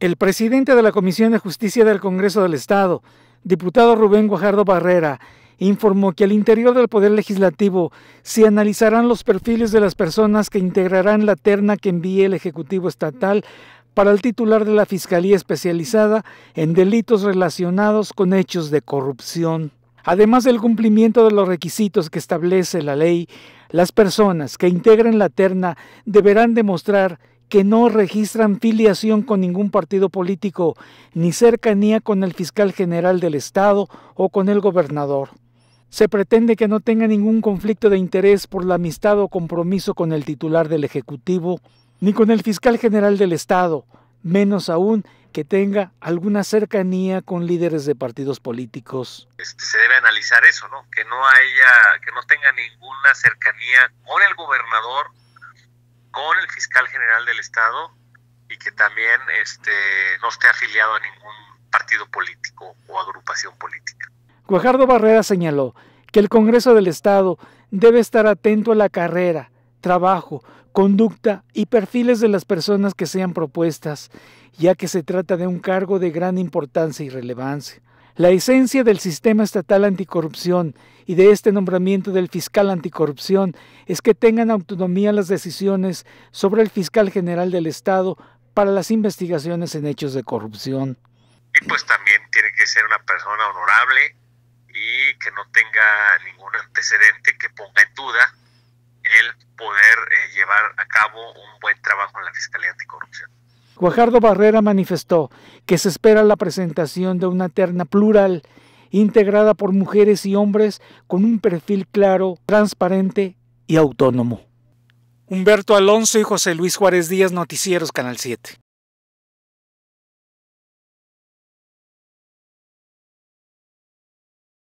El presidente de la Comisión de Justicia del Congreso del Estado, diputado Rubén Guajardo Barrera, informó que al interior del Poder Legislativo se analizarán los perfiles de las personas que integrarán la terna que envíe el Ejecutivo Estatal para el titular de la Fiscalía Especializada en delitos relacionados con hechos de corrupción. Además del cumplimiento de los requisitos que establece la ley, las personas que integren la terna deberán demostrar que no registran filiación con ningún partido político, ni cercanía con el fiscal general del Estado o con el gobernador. Se pretende que no tenga ningún conflicto de interés por la amistad o compromiso con el titular del Ejecutivo, ni con el fiscal general del Estado, menos aún que tenga alguna cercanía con líderes de partidos políticos. Este, se debe analizar eso, ¿no? Que no haya, que no tenga ninguna cercanía con el gobernador general del Estado y que también este, no esté afiliado a ningún partido político o agrupación política. Guajardo Barrera señaló que el Congreso del Estado debe estar atento a la carrera, trabajo, conducta y perfiles de las personas que sean propuestas, ya que se trata de un cargo de gran importancia y relevancia. La esencia del sistema estatal anticorrupción y de este nombramiento del fiscal anticorrupción es que tengan autonomía las decisiones sobre el fiscal general del Estado para las investigaciones en hechos de corrupción. Y pues también tiene que ser una persona honorable y que no tenga ningún antecedente que ponga en duda el poder eh, llevar a cabo un buen trabajo en la Fiscalía Anticorrupción. Guajardo Barrera manifestó que se espera la presentación de una terna plural integrada por mujeres y hombres con un perfil claro, transparente y autónomo. Humberto Alonso y José Luis Juárez Díaz, Noticieros Canal 7.